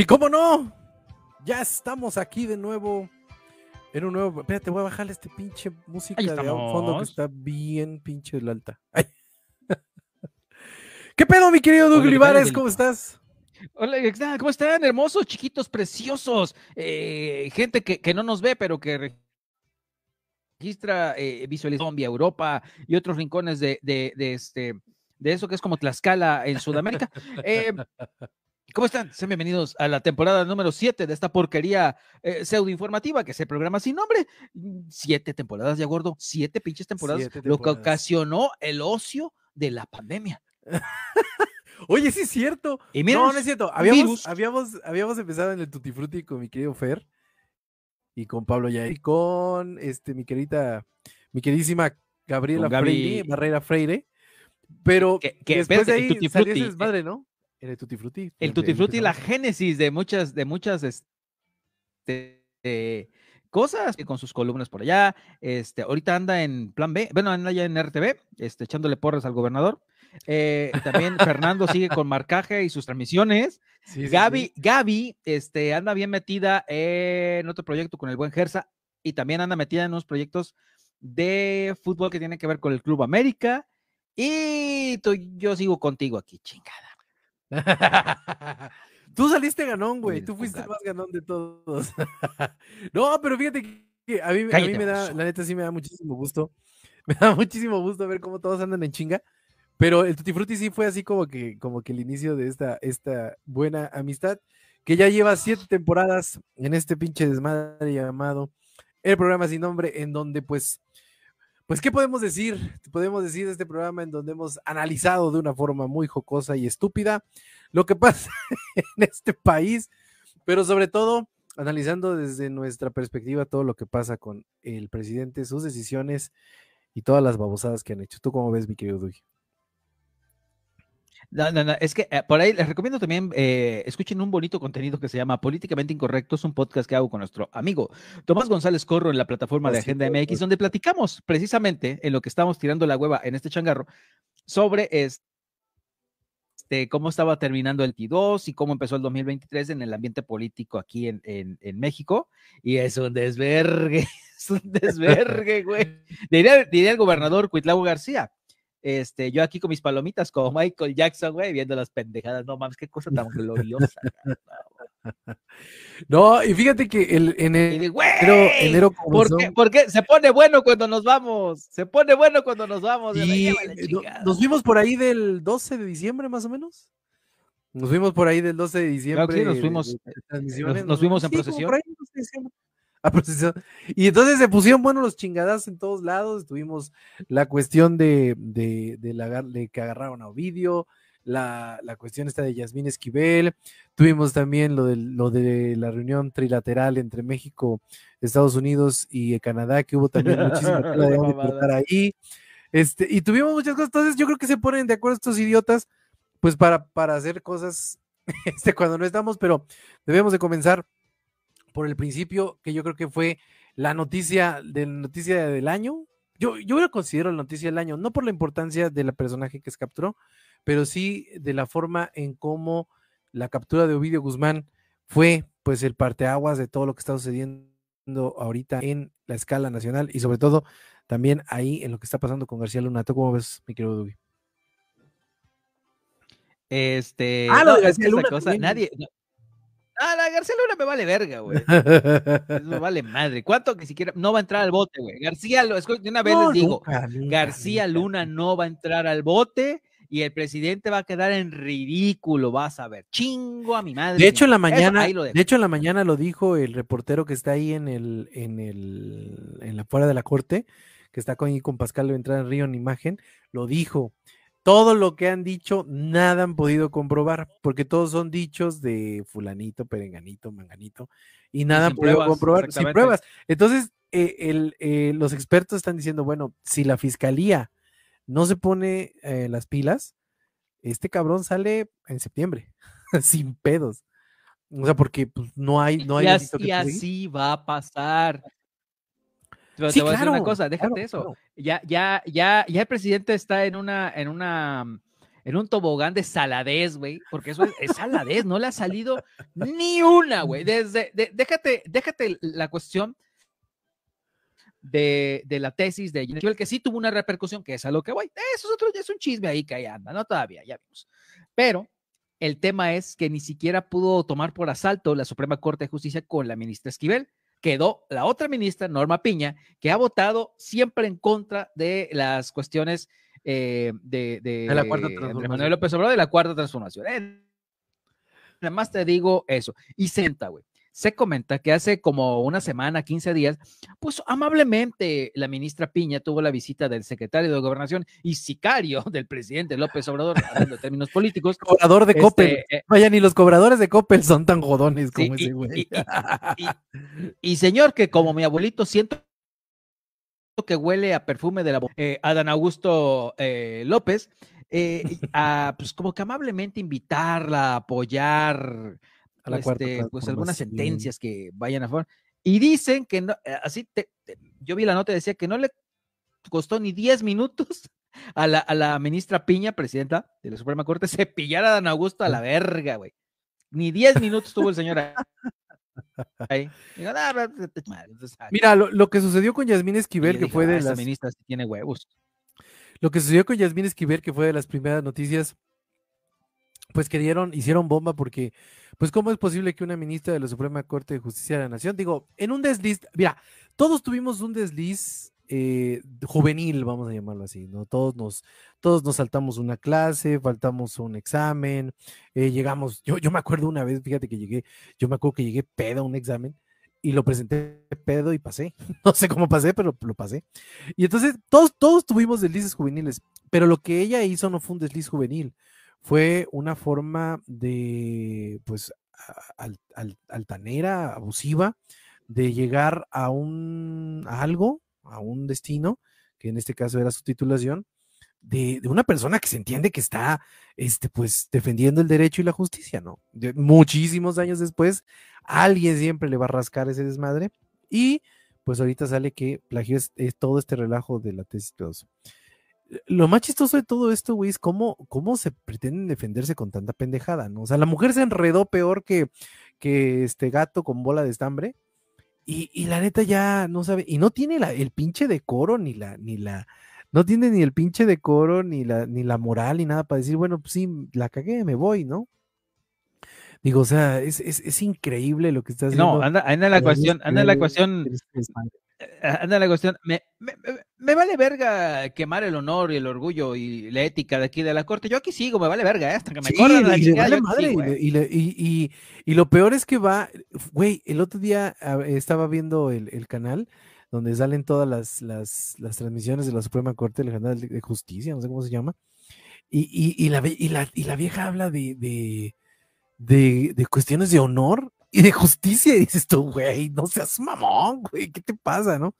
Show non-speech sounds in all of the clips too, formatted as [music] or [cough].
Y cómo no, ya estamos aquí de nuevo. En un nuevo. Espérate, voy a bajarle este pinche música de fondo que está bien pinche de alta. [laughs] ¿Qué pedo, mi querido Doug ¿Cómo estás? Hola, ¿cómo están? Hermosos, chiquitos, preciosos. Eh, gente que, no nos ve, pero que registra eh, visualización Europa y otros rincones de, este, de eso que es como Tlaxcala en Sudamérica. [laughs] Eh, ¿Cómo están? Sean bienvenidos a la temporada número 7 de esta porquería eh, pseudoinformativa que se programa sin nombre. Mm, siete temporadas, de gordo, siete pinches temporadas, lo que ocasionó el ocio de la pandemia. [laughs] Oye, sí es cierto. no, no es cierto. Habíamos, habíamos, habíamos, empezado en el Tutti con mi querido Fer y con Pablo Yair y con este, mi querida, mi queridísima Gabriela Freire, Barrera Freire. Pero que, después de ahí ¿no? El Tutti Frutti. El Tutti Frutti, la génesis de muchas, de muchas este, de eh, cosas eh, con sus columnas por allá. Este, ahorita anda en plan B, bueno, anda ya en RTV, este, echándole porras al gobernador. Eh, también Fernando sigue con marcaje y sus transmisiones. Gaby, este, anda bien metida en otro proyecto con el buen Gersa y también anda metida en unos proyectos de fútbol que tienen que ver con el Club América. Y yo sigo contigo aquí, chingada. [laughs] Tú saliste ganón, güey. Tú fuiste el más ganón de todos. [laughs] no, pero fíjate que a mí, me da, la neta sí me da muchísimo gusto. [laughs] Me da muchísimo gusto ver cómo todos andan en chinga. Pero el Tutti Frutti sí fue así como que, como que el inicio de esta, esta buena amistad que ya lleva siete temporadas en este pinche desmadre llamado El programa sin nombre, en donde pues pues, ¿qué podemos decir? Podemos decir de este programa en donde hemos analizado de una forma muy jocosa y estúpida lo que pasa [laughs] en este país, pero sobre todo analizando desde nuestra perspectiva todo lo que pasa con el presidente, sus decisiones y todas las babosadas que han hecho. ¿Tú cómo ves, mi querido Duy? No, no, es que eh, por ahí les recomiendo también, eh, escuchen un bonito contenido que se llama Políticamente Incorrecto, es un podcast que hago con nuestro amigo Tomás González Corro en la plataforma de Agenda MX, donde platicamos precisamente en lo que estamos tirando la hueva en este changarro sobre este cómo estaba terminando el T2 y cómo empezó el 2023 en el ambiente político aquí en, México. Y es un desvergue, [laughs] es un [laughs] desvergue, güey. Diría, diría, el gobernador Cuitlavo García, este, yo aquí con mis palomitas, como Michael Jackson, güey, viendo las pendejadas. No mames, qué cosa tan gloriosa. [laughs] no, y fíjate que el, en el, enero, ¿Por qué, porque se pone bueno cuando nos vamos. Se pone bueno cuando nos vamos. Eh, nos vimos por ahí del 12 de diciembre, más o menos. Nos vimos por ahí del 12 eh, de diciembre. nos fuimos, en procesión. [laughs] Y entonces se pusieron, bueno, los chingadas en todos lados. Tuvimos la cuestión de, de, la, que agarraron a Ovidio, la, cuestión esta de Yasmín Esquivel, tuvimos también lo de, lo de la reunión trilateral entre México, Estados Unidos y Canadá, que hubo también muchísima [laughs] de ahí. Este, y tuvimos muchas cosas, entonces yo creo que se ponen de acuerdo estos idiotas, pues para, para hacer cosas [laughs] este, cuando no estamos, pero debemos de comenzar por el principio, que yo creo que fue la noticia, de, noticia del año. Yo, yo considero la noticia del año, no por la importancia del personaje que se capturó, pero sí de la forma en cómo la captura de Ovidio Guzmán fue pues el parteaguas de todo lo que está sucediendo ahorita en la escala nacional y sobre todo también ahí en lo que está pasando con García Luna. ¿Cómo ves, mi querido Dubi? Este. Ah, no, García Luna nadie, Ah, la García Luna me vale verga, güey. me vale madre. ¿Cuánto que siquiera no va a entrar al bote, güey? García Luna, de una vez les digo, García Luna no va a entrar al bote y el presidente va a quedar en ridículo, vas a ver. Chingo a mi madre. De hecho en la mañana, de hecho en la mañana lo dijo el reportero que está ahí en el en el en la fuera de la corte, que está con, ahí con Pascal en Río en imagen, lo dijo todo lo que han dicho, nada han podido comprobar, porque todos son dichos de fulanito, perenganito, manganito, y nada han podido comprobar sin pruebas. Entonces, eh, eh, los expertos están diciendo, bueno, si la fiscalía no se pone eh, las pilas, este cabrón sale en septiembre, [laughs] sin pedos. O sea, porque no pues, hay, no hay. y así, va a pasar. Pero te voy a decir una cosa, déjate eso. Ya, ya, ya, ya el presidente está en una, en una, mm, en un tobogán de saladez, güey, porque eso es, saladez, no le ha salido ni una, güey. [laughs] Desde, déjate, déjate la cuestión de, la tesis de Esquivel, que sí tuvo una repercusión, que es a lo que voy. Eso es otro, es un chisme ahí que ahí anda, no todavía, ya vimos. Pero el tema es que ni siquiera pudo tomar por asalto la Suprema Corte de Justicia con la ministra Esquivel quedó la otra ministra, Norma Piña, que ha votado siempre en contra de las cuestiones eh, de, Manuel López Obrador de la cuarta transformación. nada más te digo eso. Y senta, güey. Se comenta que hace como una semana, 15 días, pues amablemente la ministra Piña tuvo la visita del secretario de Gobernación y sicario [laughs] del presidente López Obrador, hablando de términos políticos. Cobrador de este, Coppel. Eh, Vaya, ni los cobradores de Coppel son tan jodones como ese güey. [laughs] Y, señor, que como mi abuelito siento que huele a perfume de la eh, Adán Augusto eh, López, eh, a, pues como que amablemente invitarla, a apoyar, este, pues algunas sentencias que vayan a favor. Y dicen que no, eh, así te, yo vi la nota y decía que no le costó ni 10 minutos [laughs] a la, ministra Piña, presidenta de la Suprema Corte, [laughs] cepillar a Dan Augusto a la verga, güey. Ni 10 minutos tuvo el señor ahí. [laughs] Mira, lo, que sucedió con Yasmín Esquivel, que fue de ah, las. ministra tiene huevos. Lo que sucedió con Yasmín Esquivel, que fue de las primeras noticias pues que dieron, hicieron bomba porque, pues, ¿cómo es posible que una ministra de la Suprema Corte de Justicia de la Nación, digo, en un desliz, mira, todos tuvimos un desliz eh, juvenil, vamos a llamarlo así, ¿no? Todos nos, todos nos saltamos una clase, faltamos un examen, eh, llegamos, yo, yo me acuerdo una vez, fíjate que llegué, yo me acuerdo que llegué pedo a un examen y lo presenté pedo y pasé, [laughs] no sé cómo pasé, pero lo pasé. Y entonces todos, todos tuvimos deslices juveniles, pero lo que ella hizo no fue un desliz juvenil, fue una forma de, pues, altanera, abusiva, de llegar a un algo, a un destino, que en este caso era su titulación, de, una persona que se entiende que está, este, pues, defendiendo el derecho y la justicia, ¿no? muchísimos años después, alguien siempre le va a rascar ese desmadre y, pues, ahorita sale que plagio es, todo este relajo de la tesis 2 lo más chistoso de todo esto, güey, es cómo, se pretenden defenderse con tanta pendejada, ¿no? O sea, la mujer se enredó peor que, que este gato con bola de estambre. Y, la neta ya no sabe, y no tiene el pinche decoro ni la, ni la, no tiene ni el pinche decoro, ni la, ni la moral, ni nada para decir, bueno, pues sí, la cagué, me voy, ¿no? Digo, o sea, es, increíble lo que estás haciendo. No, anda, anda la ecuación, anda la ecuación. Anda la cuestión. Me, me, vale verga quemar el honor y el orgullo y la ética de aquí de la corte. Yo aquí sigo, me vale verga, ¿eh? hasta que me y y, lo peor es que va, güey, el otro día estaba viendo el, canal donde salen todas las, transmisiones de la Suprema Corte el de Justicia, no sé cómo se llama. Y, la, y, la, vieja habla de, de cuestiones de honor y de justicia. dices tú, güey, no seas mamón, güey, ¿qué te pasa, no?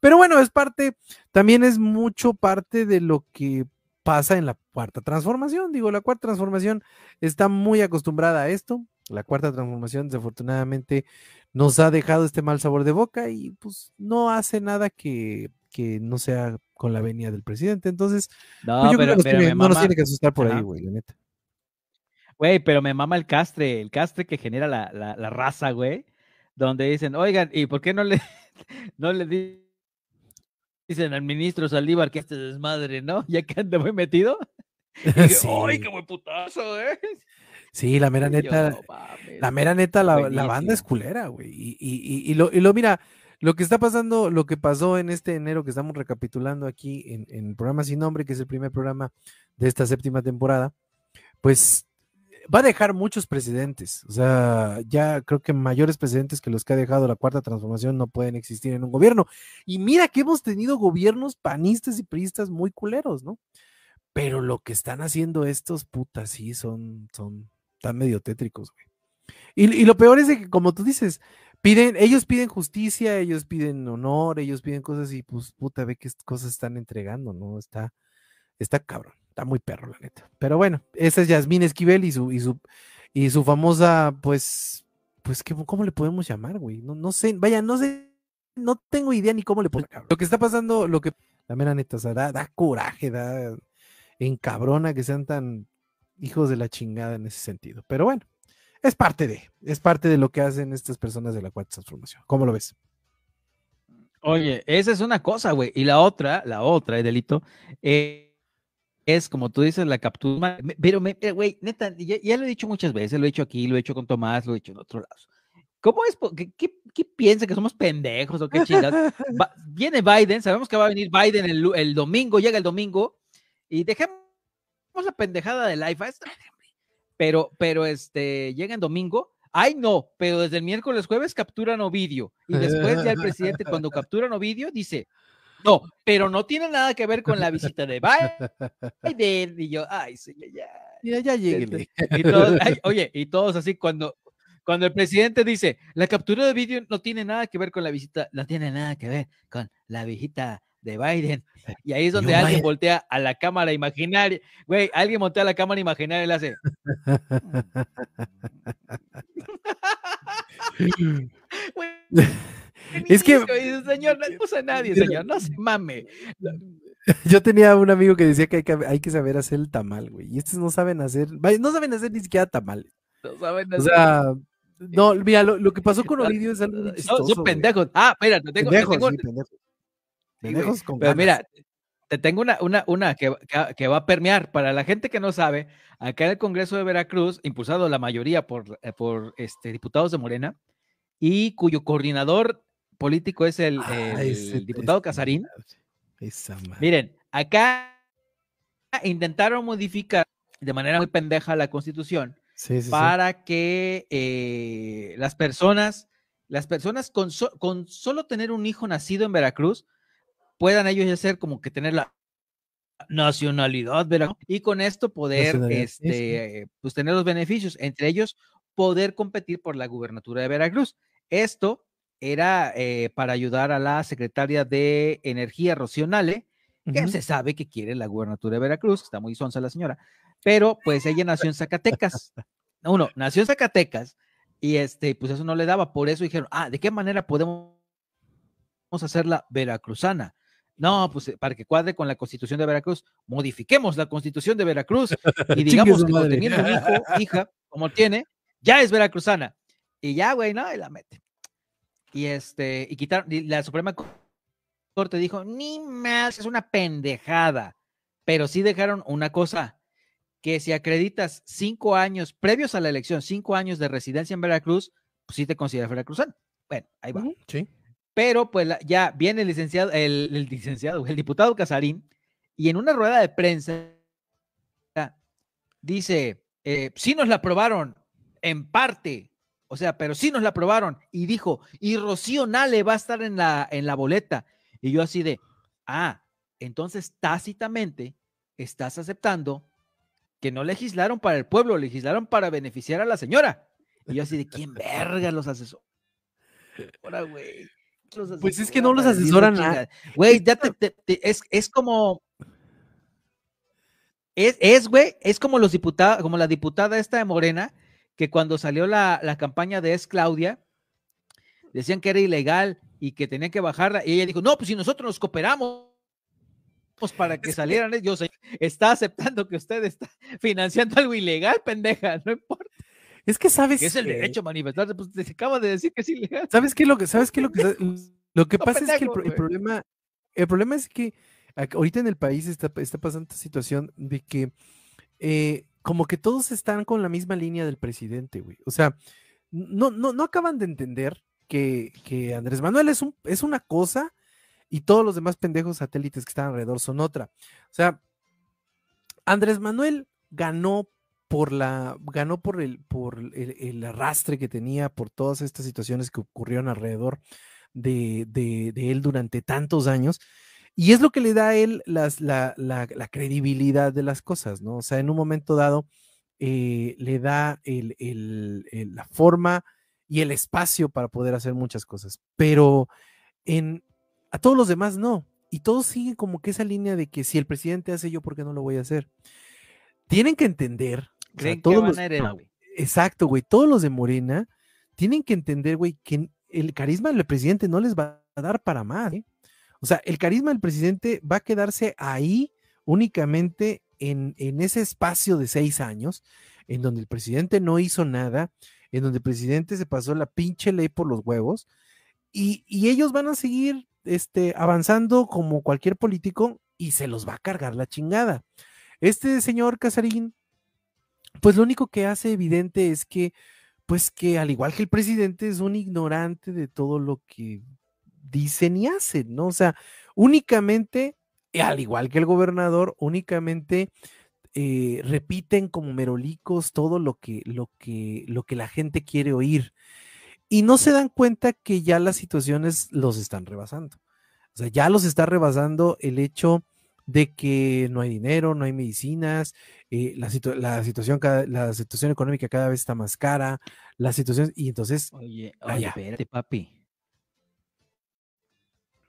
Pero bueno, es parte, también es mucho parte de lo que pasa en la cuarta transformación. Digo, la cuarta transformación está muy acostumbrada a esto. La cuarta transformación, desafortunadamente, nos ha dejado este mal sabor de boca y pues no hace nada que, no sea con la venia del presidente. Entonces, no, nos tiene que asustar por ahí, güey, la neta. Güey, pero me mama el castre, el castre que genera la, la, raza, güey. Donde dicen, oigan, ¿y por qué no le, [laughs] no le dicen al ministro Saldívar que este desmadre, ¿no? [laughs] Ya que anda muy metido. [laughs] ¡Ay, qué buen putazo, eh! Sí, la mera neta, la mera neta, la, la, banda es culera, güey. Y, y, y, lo, y lo, mira, lo que está pasando, lo que pasó en este enero que estamos recapitulando aquí en, en el programa Sin Nombre, que es el primer programa de esta séptima temporada, pues va a dejar muchos presidentes. O sea, ya creo que mayores presidentes que los que ha dejado la cuarta transformación no pueden existir en un gobierno. Y mira que hemos tenido gobiernos panistas y priistas muy culeros, ¿no? Pero lo que están haciendo estos putas, sí, son, son tan medio tétricos, güey. Y, lo peor es de que, como tú dices, piden, ellos piden justicia, ellos piden honor, ellos piden cosas y pues puta, ve qué cosas están entregando, ¿no? Está, está cabrón. Está muy perro, la neta. Pero bueno, esa es Yasmín Esquivel y su, y su, y su famosa, pues, pues, ¿cómo le podemos llamar, güey? No, no sé, vaya, no sé, no tengo idea ni cómo le podemos llamar. Lo que está pasando, lo que, la mera neta, o sea, da, da coraje, da encabrona que sean tan hijos de la chingada en ese sentido. Pero bueno, es parte de, es parte de lo que hacen estas personas de la cuarta transformación. ¿Cómo lo ves? Oye, esa es una cosa, güey. Y la otra, la otra, el delito, eh, es, como tú dices, la captura. Pero, eh, güey, neta, ya, lo he dicho muchas veces, lo he hecho aquí, lo he hecho con Tomás, lo he hecho en otro lado. ¿Cómo es? ¿Qué, qué, piensa que somos pendejos o qué chingados? [laughs] viene Biden, sabemos que va a venir Biden el, domingo, llega el domingo, y dejemos la pendejada de life Pero, pero este, llega el domingo. Ay, no, pero desde el miércoles jueves capturan Ovidio. Y después ya el presidente, cuando capturan Ovidio, dice, no, pero no tiene nada que ver con la visita de [laughs] Biden. Y yo, ay, sí, ya. Mira, ya llegué. todos, [laughs] oye, y todos así cuando, cuando el presidente dice, la captura de vídeo no tiene nada que ver con la visita, no tiene nada que ver con la visita de Biden. Y ahí es donde alguien voltea a la cámara imaginaria. Güey, alguien voltea a la cámara imaginaria y le hace. [laughs] Mm" es que... señor, no puse a nadie, señor, no se mame. Yo tenía un amigo que decía que hay, que hay que, saber hacer el tamal, güey. Y estos no saben hacer, no saben hacer ni siquiera tamal. No saben hacer. O sea, no, eh, mira, lo, que pasó [laughs] con Ovidio es algo. no, son pendejos. Ah, mira, te tengo. Pendejos, pendejos. con Pero mira, te tengo una, una, una que, que, va a permear. Para la gente que no sabe, acá en el Congreso de Veracruz, impulsado la mayoría por, eh, por este, diputados de Morena, y cuyo coordinador político es el, ah, diputado Casarín. Miren, acá intentaron modificar de manera muy pendeja la constitución para que eh, las personas, las personas con, solo tener un hijo nacido en Veracruz, puedan ellos ya ser como que tener la nacionalidad Veracruz y con esto poder este, pues, tener los beneficios, entre ellos poder competir por la gubernatura de Veracruz. Esto era eh, para ayudar a la secretaria de Energía, Rocío ¿eh? que se sabe que quiere la gubernatura de Veracruz, está muy sonsa la señora, pero pues ella nació en Zacatecas. Uno, nació en Zacatecas y este, pues eso no le daba, por eso dijeron, ah, ¿de qué manera podemos hacerla veracruzana? No, pues eh, para que cuadre con la constitución de Veracruz, modifiquemos la constitución de Veracruz y [laughs] digamos que teniendo un hijo, hija, como tiene, ya es veracruzana. Y ya, güey, no, y la mete. Y este, y quitaron, la Suprema Corte dijo, ni más, es una pendejada. Pero sí dejaron una cosa, que si acreditas cinco años previos a la elección, cinco años de residencia en Veracruz, pues sí te consideras veracruzano. Bueno, ahí va. Sí. Pero pues ya viene el licenciado, el, licenciado, el diputado Casarín, y en una rueda de prensa dice, eh, sí nos la aprobaron en parte, o sea, pero sí nos la aprobaron. Y dijo, y Rocío Nale va a estar en la, en la boleta. Y yo así de, ah, entonces tácitamente estás aceptando que no legislaron para el pueblo, legislaron para beneficiar a la señora. Y yo así de, ¿quién verga los asesores? Ahora, güey. Pues es que no los asesoran nada. Güey, ya te, es, es como... Es, güey, es, es como los diputados, como la diputada esta de Morena, que cuando salió la, campaña de Es Claudia, decían que era ilegal y que tenían que bajarla, y ella dijo, no, pues si nosotros nos cooperamos para que salieran ellos, eh, está aceptando que usted está financiando algo ilegal, pendeja, [laughs] no importa. Es que sabes. Que es el derecho a manifestarse, pues te acaba de decir que es ilegal. ¿Sabes qué es lo que, sabes qué lo que, [laughs] pasa es que el, problema, el problema es que ahorita en el país está, pasando esta situación de que eh, como que todos están con la misma línea del presidente, güey. O sea, no, no, no acaban de entender que, Andrés Manuel es, un, es una cosa y todos los demás pendejos satélites que están alrededor son otra. O sea, Andrés Manuel ganó por la ganó por el por el, arrastre que tenía por todas estas situaciones que ocurrieron alrededor de él durante tantos años y es lo que le da a él la, credibilidad de las cosas, ¿no? O sea, en un momento dado eh, le da la forma y el espacio para poder hacer muchas cosas, pero a todos los demás no. Y todos siguen como que esa línea de que si el presidente hace yo, ¿por qué no lo voy a hacer? Tienen que entender. que a güey. Exacto, güey. Todos los de Morena tienen que entender, güey, que el carisma del presidente no les va a dar para más. O sea, el carisma del presidente va a quedarse ahí únicamente en, ese espacio de seis años, en donde el presidente no hizo nada, en donde el presidente se pasó la pinche ley por los huevos, y, ellos van a seguir este, avanzando como cualquier político y se los va a cargar la chingada. Este señor Casarín, pues lo único que hace evidente es que, pues que al igual que el presidente es un ignorante de todo lo que dicen y hacen, ¿no? O sea, únicamente, al igual que el gobernador, únicamente eh, repiten como merolicos todo lo que, lo, que, lo que la gente quiere oír. Y no se dan cuenta que ya las situaciones los están rebasando. O sea, ya los está rebasando el hecho de que no hay dinero, no hay medicinas, eh, la, situación la situación económica cada vez está más cara, la situación, y entonces... Oye, oye espérate, papi.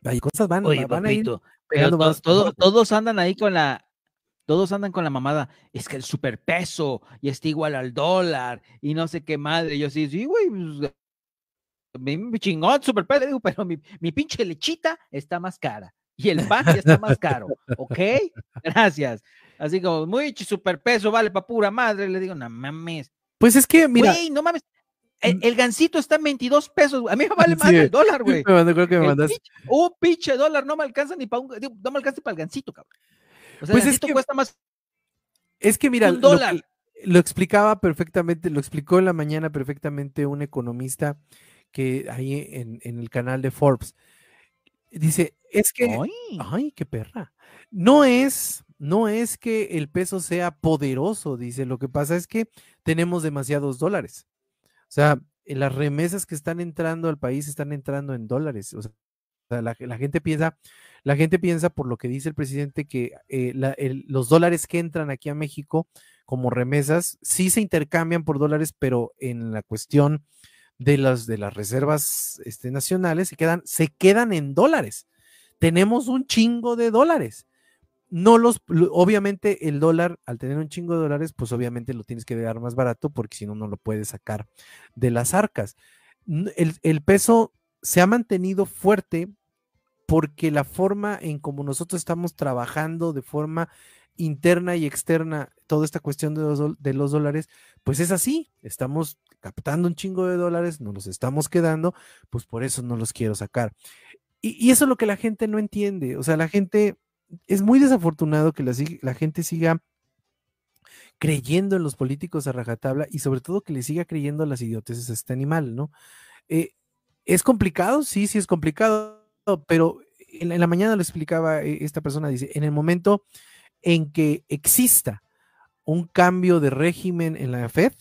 Hay cosas van, van pero todos andan ahí con la, todos andan con la mamada, es que el superpeso y está igual al dólar y no sé qué madre. Yo sí, sí, güey, pues, mi chingón superpeso, pero mi, pinche lechita está más cara y el pan está más caro, ¿ok? [laughs] Gracias. Así como, muy superpeso, vale, pa' pura madre. Le digo, no mames. Pues es que, mira. Güey, no mames. Mm. El, gancito está en 22 pesos, A mí me vale más [laughs] el dólar, güey. un pinche dólar no me alcanza ni para un. No me alcanza para el gancito, cabrón. O sea, pues el cuesta más. Es que mira. Lo, explicaba perfectamente, lo explicó en la mañana perfectamente un economista que ahí en, el canal de Forbes. Dice, es que. ¡Ay! ¡Ay, qué perra! No es. No es que el peso sea poderoso, dice. Lo que pasa es que tenemos demasiados dólares. O sea, eh, las remesas que están entrando al país están entrando en dólares. O sea, la, gente piensa, la gente piensa por lo que dice el presidente que eh, los dólares que entran aquí a México como remesas sí se intercambian por dólares, pero en la cuestión de las de las reservas este, nacionales se quedan, se quedan en dólares. Tenemos un chingo de dólares no los, obviamente el dólar, al tener un chingo de dólares, pues obviamente lo tienes que dar más barato porque si no, no lo puedes sacar de las arcas. El, peso se ha mantenido fuerte porque la forma en como nosotros estamos trabajando de forma interna y externa toda esta cuestión de los, de los dólares, pues es así, estamos captando un chingo de dólares, nos los estamos quedando, pues por eso no los quiero sacar. Y, y eso es lo que la gente no entiende, o sea, la gente es muy desafortunado que la, gente siga creyendo en los políticos a rajatabla y sobre todo que le siga creyendo a las idioteces a este animal, ¿no? Eh, ¿Es complicado? Sí, sí es complicado, pero en la, mañana lo explicaba eh, esta persona, dice, en el momento en que exista un cambio de régimen en la FED,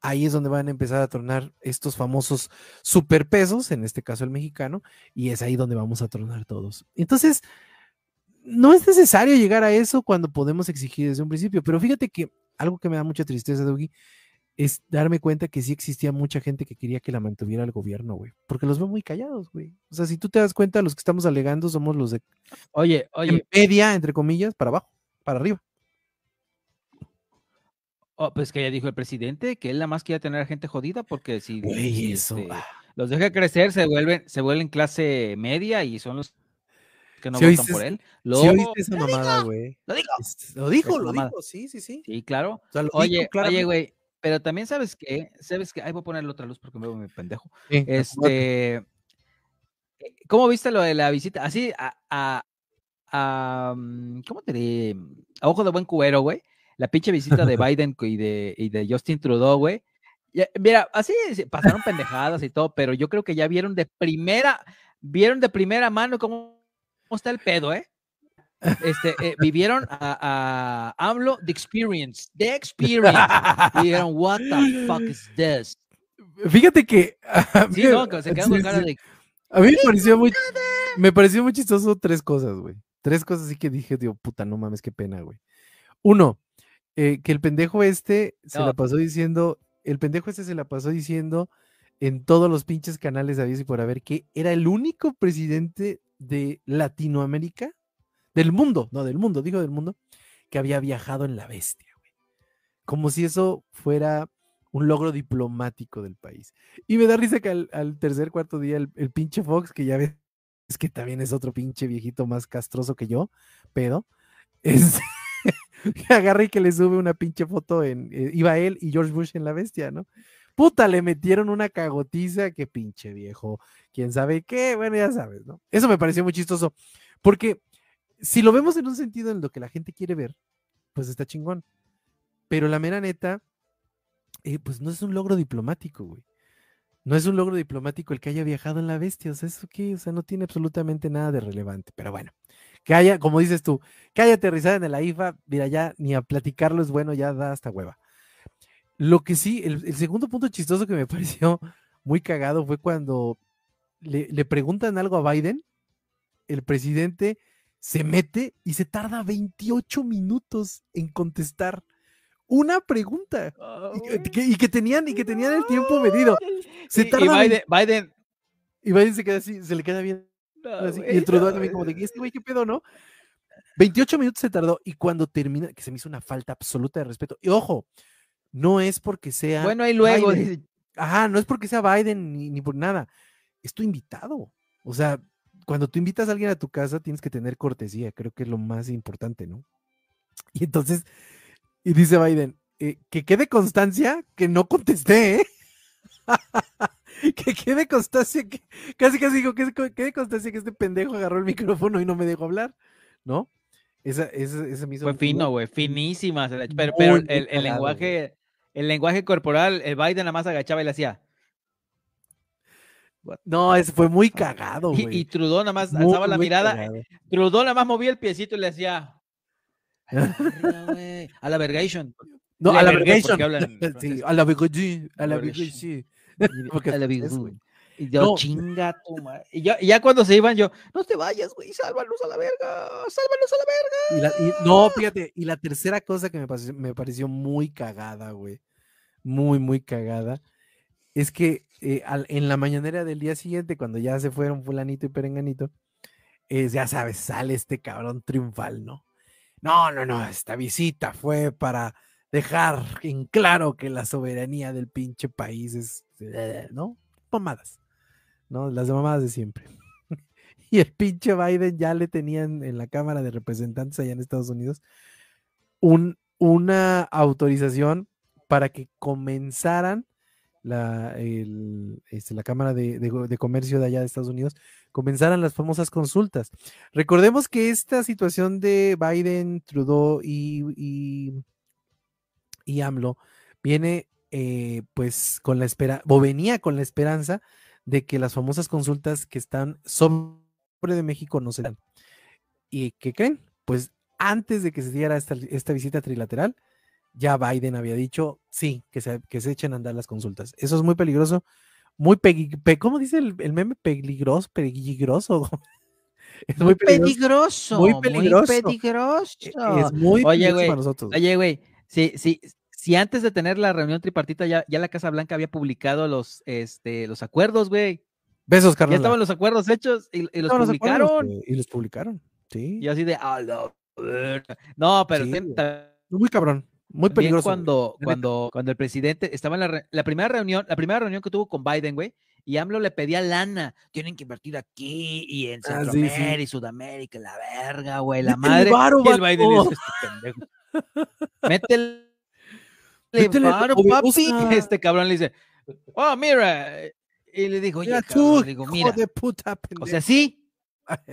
ahí es donde van a empezar a tronar estos famosos superpesos, en este caso el mexicano, y es ahí donde vamos a tronar todos. Entonces, no es necesario llegar a eso cuando podemos exigir desde un principio, pero fíjate que algo que me da mucha tristeza, Dougie, es darme cuenta que sí existía mucha gente que quería que la mantuviera el gobierno, güey, porque los veo muy callados, güey. O sea, si tú te das cuenta, los que estamos alegando somos los de... Oye, oye. media, entre comillas, para abajo, para arriba. Oh, pues que ya dijo el presidente que él nada más quería tener a gente jodida porque si, güey, eso, este, ah. los deja crecer vuelven se vuelven clase media y son los que no votan por él. Lo, ¿sí esa mamada, güey? Lo dijo, lo dijo, sí, sí, sí. Sí, claro. oye, oye, güey, pero también sabes que, sabes que, ahí voy a ponerle otra luz porque me veo mi pendejo. este, eh, ¿cómo viste lo de la visita? Así, a, a, mm, ¿cómo te A ojo de buen cubero, güey. La pinche visita de [laughs] Biden y de, y de Justin Trudeau, güey. Mira, así pasaron pendejadas y todo, pero yo creo que ya vieron de primera, vieron de primera mano cómo está el pedo, ¿eh? Este, eh, vivieron a, a, de The Experience, The Experience. Y dijeron, what the fuck is this? Fíjate que... mí, [laughs] sí, se con cara de... A mí me pareció, muy, me pareció muy chistoso tres cosas, güey. Tres cosas así que dije, tío, puta, no mames, qué pena, güey. Uno, eh, que el pendejo este se la pues pasó diciendo, el pendejo este se la pasó diciendo en todos los pinches canales de aviso y por haber que era el único presidente de Latinoamérica, del mundo, no del mundo, digo del mundo, que había viajado en la bestia, Como si eso fuera un logro diplomático del país. Y me da risa que al, tercer, cuarto día, el, pinche Fox, que ya ves que también es otro pinche viejito más castroso que yo, pero es [laughs] y que le sube una pinche foto en, eh, iba él y George Bush en la bestia, ¿no? Puta, le metieron una cagotiza, qué pinche viejo, quién sabe qué, bueno, ya sabes, ¿no? Eso me pareció muy chistoso, porque si lo vemos en un sentido en lo que la gente quiere ver, pues está chingón. Pero la mera neta, eh, pues no es un logro diplomático, güey. No es un logro diplomático el que haya viajado en la bestia, o sea, eso que, o sea, no tiene absolutamente nada de relevante, pero bueno que haya, como dices tú, que haya aterrizado en el AIFA, mira, ya ni a platicarlo es bueno, ya da hasta hueva. Lo que sí, el, segundo punto chistoso que me [laughs] pareció muy cagado fue cuando le, le, preguntan algo a Biden, el presidente se mete y se tarda 28 minutos en contestar una pregunta y, que, tenían y que tenían el tiempo medido. Se y, Biden, y Biden se queda así, se le queda bien y el Trudeau también como de este güey qué pedo, ¿no? 28 minutos se tardó y cuando termina que se me hizo una falta absoluta de respeto. Y ojo, no es porque sea. Bueno, y luego. Ajá, no es porque sea Biden ni, por nada. Es tu invitado. O sea, cuando tú invitas a alguien a tu casa, tienes que tener cortesía. Creo que es lo más importante, ¿no? Y entonces, y dice Biden, eh, que quede constancia que no contesté, ¿eh? [laughs] que quede constancia que, casi casi dijo que quede constancia que este pendejo agarró el micrófono y no me dejó hablar, ¿no? Esa, esa, Fue fino, güey, finísima. Pero, el, el lenguaje, el lenguaje corporal, el eh, Biden nada más agachaba y le hacía. No, eso fue muy cagado, güey. Y, y, Trudeau nada más alzaba la mirada. Trudeau nada más movía el piecito y le hacía. a la vergation. No, [laughs] a la vergation. Sí, a la vergation. A la vergation. [laughs] A la vergation. Y ya cuando se iban, yo, no te vayas, güey, sálvalos a la verga, sálvanos a la verga. Y la, no, fíjate, y la tercera cosa que me pareció, me pareció muy cagada, güey, muy, muy cagada, es que eh, en la mañanera del día siguiente, cuando ya se fueron fulanito y perenganito, ya sabes, sale este cabrón triunfal, ¿no? No, no, no, esta visita fue para dejar en claro que la soberanía del pinche país es, eh, ¿no? Pomadas. Las mamadas de siempre. [laughs] y el pinche Biden ya le tenían en la Cámara de Representantes allá en Estados Unidos un, una autorización para que comenzaran la, este, la Cámara de, Comercio de allá de Estados Unidos, comenzaran las famosas consultas. Recordemos que esta situación de Biden, Trudeau y, y, AMLO viene eh, pues con la espera, o venía con la esperanza de que las famosas consultas que están sobre de México no se dan. ¿Y qué creen? Pues antes de que se diera esta, esta visita trilateral, ya Biden había dicho, sí, que se, que se echen a andar las consultas. Eso es muy peligroso, muy peligroso. ¿Cómo dice el, el, meme? Peligroso, peligroso. [laughs] Es muy, peligroso, Muy peligroso. Muy peligroso. E, es muy peligroso para nosotros. Oye, güey, sí, sí, si antes de tener la reunión tripartita ya, la Casa Blanca había publicado los, este, los acuerdos, güey. Besos, Carlos. Ya estaban los acuerdos hechos y, los publicaron. y los publicaron, sí. Y así de, no. pero... muy cabrón. Muy peligroso. Bien cuando, cuando, cuando el presidente estaba en la, la, primera reunión, la primera reunión que tuvo con Biden, güey, y AMLO le pedía lana, tienen que invertir aquí y en ah, Centroamérica y Sudamérica, la verga, güey, la madre. y el Biden es este pendejo. Métele este cabrón le dice, oh, mira. Y le digo, hijo o sea, sí.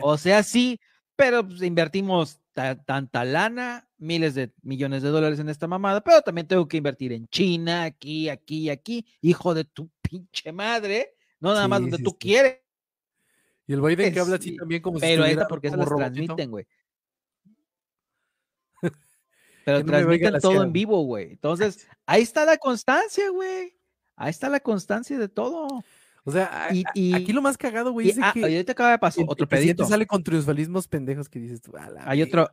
O sea, sí. Pero pues, invertimos tanta lana, miles de millones de dólares en esta mamada, pero también tengo que invertir en China, aquí, aquí, aquí, hijo de tu pinche madre, no nada más donde tú quieres. Y el Biden que pues habla así también como pero si Pero porque se lo transmiten, güey. Pero transmiten todo en vivo, güey. Entonces, ahí está la constancia, güey. Ahí está la constancia de todo. O sea, y, aquí lo más cagado, güey, ah, Ahorita acaba de pasar otro el pedito. sale con triunfalismos pendejos que dices tú. Hay otro.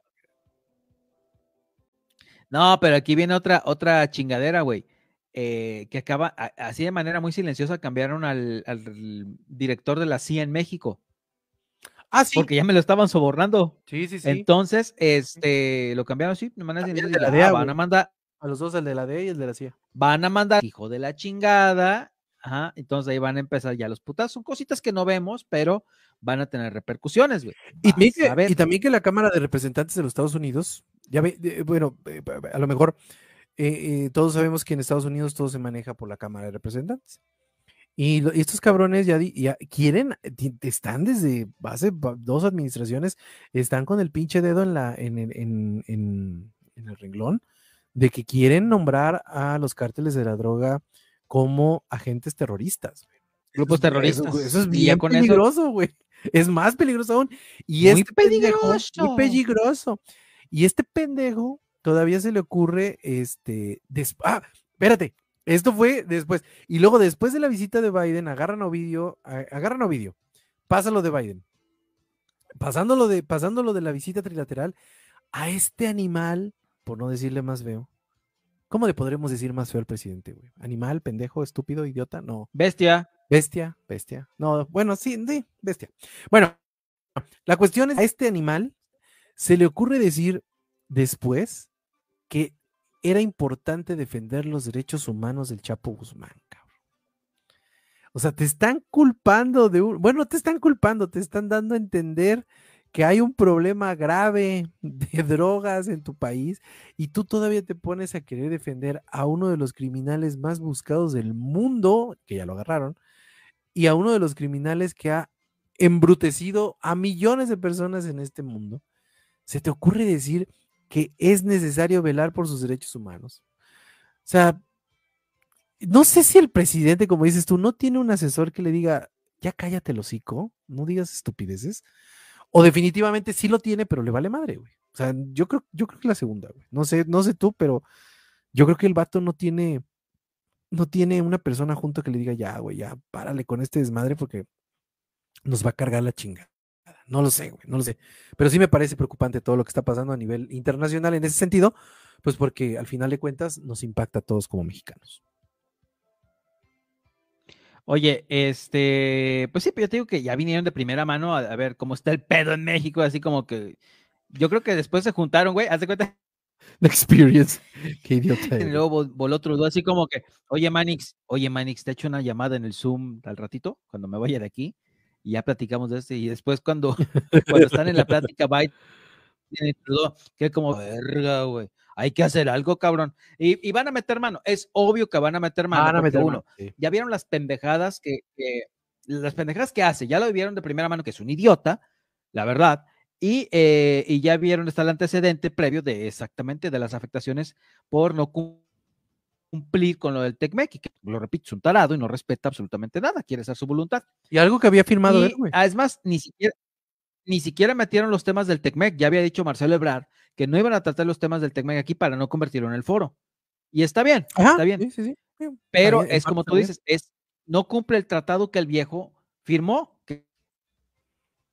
No, pero aquí viene otra, otra chingadera, güey. Eh, que acaba, así de manera muy silenciosa, cambiaron al, director de la CIA en México. Ah, porque ya me lo estaban sobornando. Sí, sí, sí. Entonces, este, lo cambiaron, sí. Me de la ah, van a mandar. A los dos, el de la DEA y el de la CIA. Van a mandar, hijo de la chingada. Ajá, entonces ahí van a empezar ya los putazos. Son cositas que no vemos, pero van a tener repercusiones, güey. Y, también que la Cámara de Representantes de los Estados Unidos, ya ve, eh, bueno, eh, a lo mejor eh, todos sabemos que en Estados Unidos todo se maneja por la Cámara de Representantes. Y, estos cabrones ya, quieren, eh, están desde hace dos administraciones, están con el pinche dedo en, la, en, el renglón de que quieren nombrar a los cárteles de la droga como agentes terroristas. Grupos terroristas. Eso, es bien peligroso, güey. Es más peligroso aún. Y muy este peligroso. Y este pendejo todavía se le ocurre, este, ah, espérate, esto fue después. Y luego, después de la visita de Biden, agarran Ovidio, agarran a Ovidio, pásalo de Biden. Pasándolo de, pasándolo de la visita trilateral, a este animal, por no decirle más veo, ¿cómo le podremos decir más feo al presidente, güey? ¿Animal, pendejo, estúpido, idiota? No. Bestia. Bestia, bestia. No, bueno, sí, sí, bestia. Bueno, la cuestión es, a este animal se le ocurre decir después que era importante defender los derechos humanos del Chapo Guzmán, cabrón. O sea, te están culpando de un, bueno, te están culpando, te están dando a entender que hay un problema grave [laughs] de drogas en tu país y tú todavía te pones a querer defender a uno de los criminales más buscados del mundo, que ya lo agarraron, y a uno de los criminales que ha embrutecido a millones de personas en este mundo. Se te ocurre decir que es necesario velar por sus derechos humanos. O sea, no sé si el presidente, como dices tú, no tiene un asesor que le diga, ya cállate el hocico, no digas estupideces. O definitivamente sí lo tiene, pero le vale madre, güey. O sea, yo creo, yo creo que la segunda, güey. No sé, no sé tú, pero yo creo que el vato no tiene, no tiene una persona junto que le diga, ya, güey, ya, párale con este desmadre porque nos va a cargar la chinga. No lo sé, güey, no lo sé. Pero sí me parece preocupante todo lo que está pasando a nivel internacional en ese sentido, pues porque al final de cuentas nos impacta a todos como mexicanos. Oye, este, pues sí, pero yo te digo que ya vinieron de primera mano a, ver cómo está el pedo en México, así como que yo creo que después se juntaron, güey, haz de cuenta. The [laughs] experience, qué idiota. [laughs] luego voló otro, así como que, oye, Manix, oye, Manix, te he hecho una llamada en el Zoom al ratito, cuando me vaya de aquí ya platicamos de este. Y después, cuando, [laughs] cuando están en la plática, que como Hay que hacer algo, cabrón. Y, van a meter mano. Es obvio que van a meter mano. Ya vieron las pendejadas que, las pendejadas que hace. Ya lo vieron de primera mano que es un idiota, la verdad. Y, eh, ya vieron está el antecedente previo de exactamente de las afectaciones por no cumplir cumplir con lo del y que lo repito, es un tarado y no respeta absolutamente nada, quiere hacer su voluntad. Y algo que había firmado él, güey. Es más, ni siquiera, ni siquiera metieron los temas del Tecmec, ya había dicho Marcelo Ebrard que no iban a tratar los temas del Tecmec aquí para no convertirlo en el foro. Y está bien, está bien. Sí, sí, sí. Pero es como tú dices, es no cumple el tratado que el viejo firmó, que,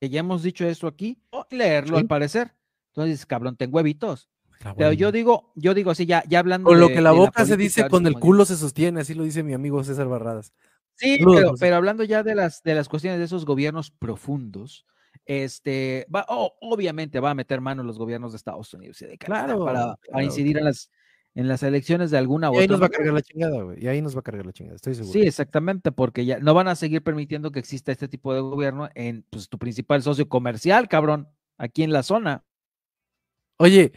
ya hemos dicho eso aquí, o oh, leerlo al parecer. Entonces, cabrón, tengo huevitos. Ah, pero yo digo, yo digo así, ya, ya hablando. Con lo que la boca se dice, con el culo se sostiene, así lo dice mi amigo César Barradas. Sí, pero, hablando ya de las, de las cuestiones de esos gobiernos profundos, este, va, obviamente va a meter mano los gobiernos de Estados Unidos y de Canadá para, incidir en las, en las elecciones de alguna u otra. Y ahí nos va a cargar la chingada, güey. Y ahí nos va a cargar la chingada, estoy seguro. Sí, exactamente, porque ya no van a seguir permitiendo que exista este tipo de gobierno en pues, tu principal socio comercial, cabrón, aquí en la zona. Oye,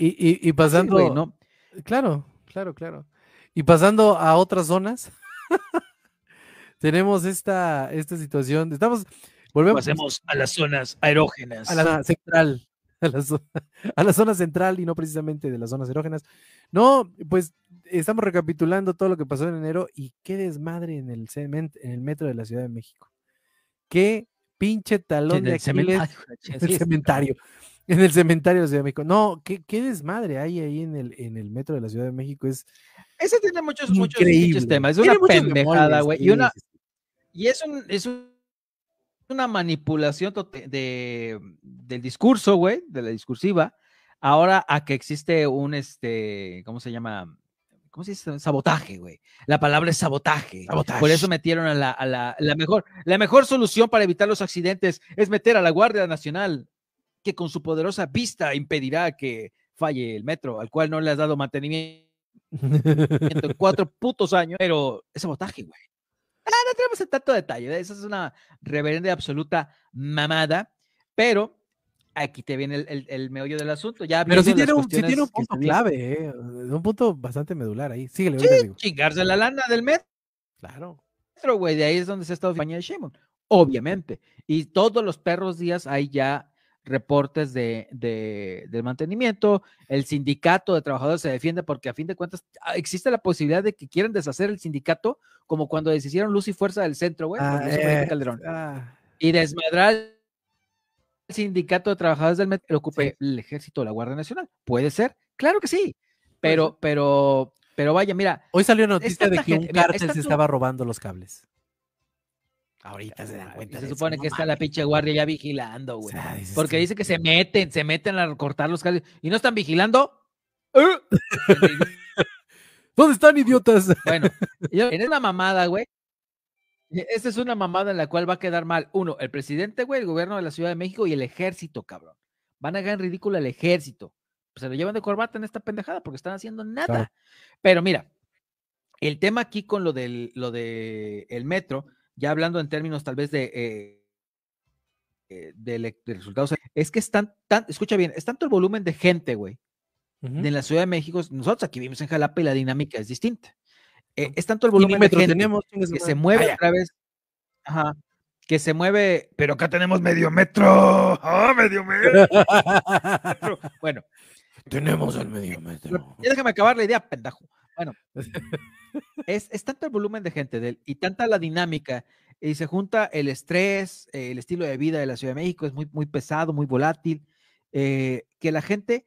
y, y, pasando, ¿no? Claro, claro, claro. Y pasando a otras zonas, [laughs] tenemos esta, esta situación. Estamos, volvemos. Pasemos a las zonas aerógenas. A la central. [laughs] A la, zona, central y no precisamente de las zonas aerógenas. No, pues estamos recapitulando todo lo que pasó en enero y qué desmadre en el, en el metro de la Ciudad de México. Qué pinche talón de Aquiles. [laughs] El en el cementerio de la Ciudad de México. No, qué, desmadre hay ahí en el, metro de la Ciudad de México. Es Ese tiene muchos, temas. Es una pendejada, güey. Y, una, es, un, una manipulación de, del discurso, güey, de la discursiva. Ahora a que existe un, este, ¿cómo se llama? ¿cómo se dice? Sabotaje, güey. La palabra es sabotaje. sabotaje. Por eso metieron a, la, a la, mejor, la mejor solución para evitar los accidentes es meter a la Guardia Nacional que con su poderosa vista impedirá que falle el metro, al cual no le has dado mantenimiento en cuatro [laughs] putos años, pero ese botaje, güey. Ah, no tenemos tanto detalle, ¿eh? esa es una reverenda absoluta mamada, pero aquí te viene el, el, meollo del asunto. Ya pero sí tiene, un, tiene, un, punto clave, ¿eh? un punto bastante medular ahí. Síguele, sí, chingarse la lana del metro. Claro. Pero güey, de ahí es donde se ha estado de Shimon, obviamente. Y todos los perros días hay ya reportes de, mantenimiento, el sindicato de trabajadores se defiende porque a fin de cuentas ah, existe la posibilidad de que quieran deshacer el sindicato como cuando deshicieron Luz y Fuerza del Centro, güey, ah, eh, Calderón. Ah. Y desmadrar el sindicato de trabajadores del metro, ocupe el ejército, la Guardia Nacional. ¿Puede ser? Claro que sí, pero, pero, pero vaya, mira. Hoy salió noticia de que un cártel se estaba robando los cables. Ahorita se dan cuenta. Se supone que está la pinche guardia ya vigilando, güey. porque dice que se meten, se meten a recortar los cables. ¿Y no están vigilando? ¡Eh! [laughs] ¿Dónde están, idiotas? [laughs] Bueno, es una mamada, güey. E, esta es una mamada en la cual va a quedar mal. Uno, el presidente, güey, el gobierno de la Ciudad de México y el ejército, cabrón. Van a ganar ridículo al ejército. Pues, se lo llevan de corbata en esta pendejada porque están haciendo nada. Pero mira, el tema aquí con lo del lo de metro ya hablando en términos tal vez de, eh, eh, resultados, es que están tan, escucha bien, es tanto el volumen de gente, güey, en la Ciudad de México, nosotros aquí vivimos en Jalapa y la dinámica es distinta. Eh, es tanto el volumen de gente tenemos, que se mueve otra ah, vez, que se mueve, pero acá tenemos medio metro, [laughs] ah, medio metro. [laughs] bueno. Tenemos el medio metro. Déjame acabar la idea, pendajo. Bueno, [laughs] es, es tanto el volumen de gente de, y tanta la dinámica y se junta el estrés, el estilo de vida de la Ciudad de México es muy, muy pesado, muy volátil, eh, que la gente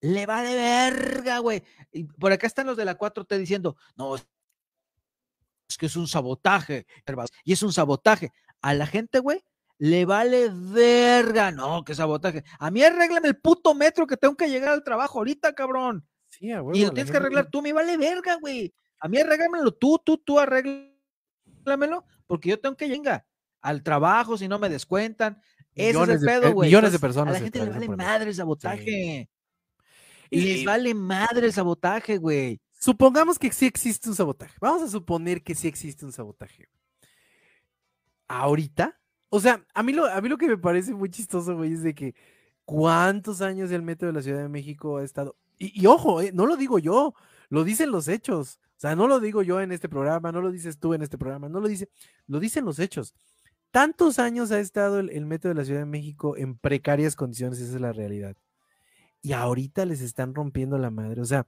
le va de verga, güey. Y por acá están los de la 4T diciendo, no, es que es un sabotaje, y es un sabotaje. A la gente, güey, le vale verga, no, qué sabotaje. A mí arréglame el puto metro que tengo que llegar al trabajo ahorita, cabrón y lo tienes que arreglar tú, me vale verga, güey. A mí arréglamelo tú, tú, tú arréglamelo, porque yo tengo que llegar al trabajo si no me descuentan. Ese es pedo, güey. de personas. A la gente les vale madre el sabotaje. Y les vale madre el sabotaje, güey. Supongamos que sí existe un sabotaje. Vamos a suponer que sí existe un sabotaje. Ahorita, o sea, a mí lo, a mí lo que me parece muy chistoso, güey, es de que cuántos años el metro de la Ciudad de México ha estado y, ojo, eh, no lo digo yo, lo dicen los hechos. O sea, no lo digo yo en este programa, no lo dices tú en este programa, no lo dice, lo dicen los hechos. Tantos años ha estado el, metro de la Ciudad de México en precarias condiciones, esa es la realidad. Y ahorita les están rompiendo la madre. O sea,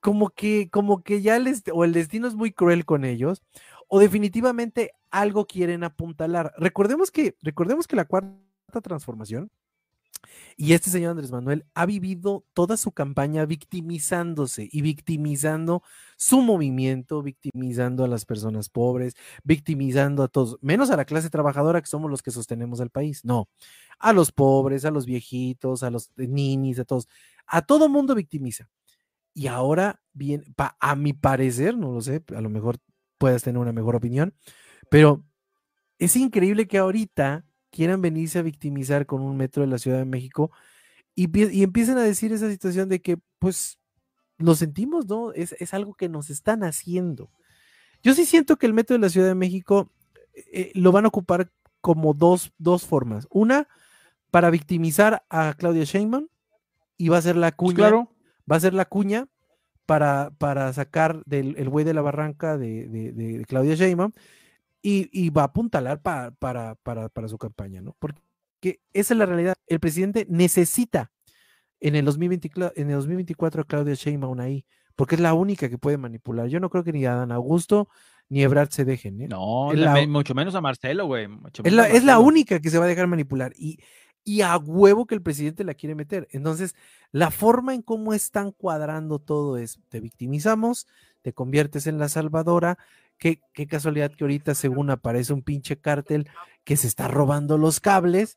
como que, como que ya les, o el destino es muy cruel con ellos, o definitivamente algo quieren apuntalar. Recordemos que, recordemos que la cuarta transformación y este señor Andrés Manuel ha vivido toda su campaña victimizándose y victimizando su movimiento, victimizando a las personas pobres, victimizando a todos, menos a la clase trabajadora que somos los que sostenemos al país, no, a los pobres, a los viejitos, a los ninis, a todos, a todo mundo victimiza. Y ahora, bien, a mi parecer, no lo sé, a lo mejor puedas tener una mejor opinión, pero es increíble que ahorita quieran venirse a victimizar con un metro de la Ciudad de México y, empiecen a decir esa situación de que, pues, lo sentimos, ¿no? Es, algo que nos están haciendo. Yo sí siento que el metro de la Ciudad de México eh, lo van a ocupar como dos, formas. Una, para victimizar a Claudia Sheinbaum y va a ser la pues, cuña. Claro. Va a ser la cuña para, para sacar del buey de la barranca de, Claudia Sheinbaum y, va a apuntalar para, para, su campaña, ¿no? Porque esa es la realidad. El presidente necesita en el, 2024 a Claudia Sheinbaum ahí, porque es la única que puede manipular. Yo no creo que ni a Adán Augusto ni Ebrard se dejen. ¿eh? No, mucho menos a Marcelo, güey. Es, la, única que se va a dejar manipular. Y, y a huevo que el presidente la quiere meter. Entonces, la forma en cómo están cuadrando todo es, te victimizamos, te conviertes en la salvadora, Qué, casualidad que ahorita, según aparece un pinche cártel que se está robando los cables,